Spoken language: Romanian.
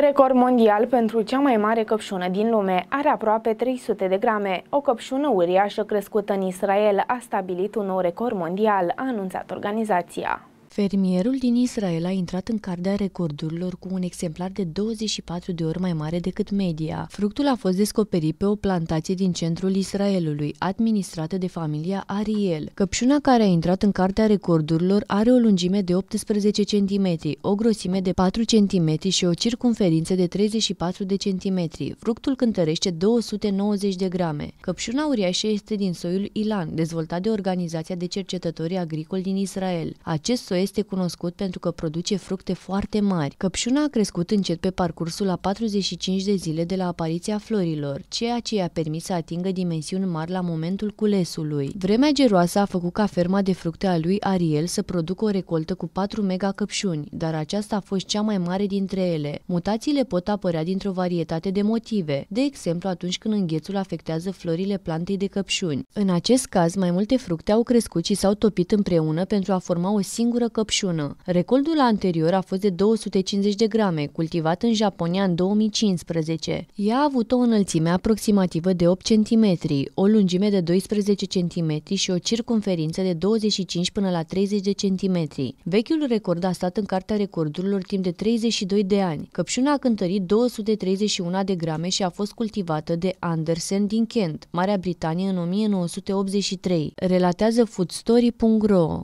Record mondial pentru cea mai mare căpșună din lume are aproape 300 de grame. O căpșună uriașă crescută în Israel a stabilit un nou record mondial, a anunțat organizația. Fermierul din Israel a intrat în cardea recordurilor cu un exemplar de 24 de ori mai mare decât media. Fructul a fost descoperit pe o plantație din centrul Israelului, administrată de familia Ariel. Căpșuna care a intrat în cartea recordurilor are o lungime de 18 cm, o grosime de 4 cm și o circumferință de 34 de cm. Fructul cântărește 290 de grame. Căpșuna uriașă este din soiul Ilan, dezvoltat de Organizația de Cercetători Agricoli din Israel. Acest soi este cunoscut pentru că produce fructe foarte mari. Căpșuna a crescut încet pe parcursul la 45 de zile de la apariția florilor, ceea ce i-a permis să atingă dimensiuni mari la momentul culesului. Vremea geroasă a făcut ca ferma de fructe a lui Ariel să producă o recoltă cu 4 mega căpșuni, dar aceasta a fost cea mai mare dintre ele. Mutațiile pot apărea dintr-o varietate de motive, de exemplu atunci când înghețul afectează florile plantei de căpșuni. În acest caz, mai multe fructe au crescut și s-au topit împreună pentru a forma o singură căpșună. Recoltul anterior a fost de 250 de grame, cultivat în Japonia în 2015. Ea a avut o înălțime aproximativă de 8 cm, o lungime de 12 cm și o circunferință de 25 până la 30 de cm. Vechiul record a stat în Cartea Recordurilor timp de 32 de ani. Căpșuna a cântărit 231 de grame și a fost cultivată de Andersen din Kent, Marea Britanie în 1983. Relatează foodstory.ro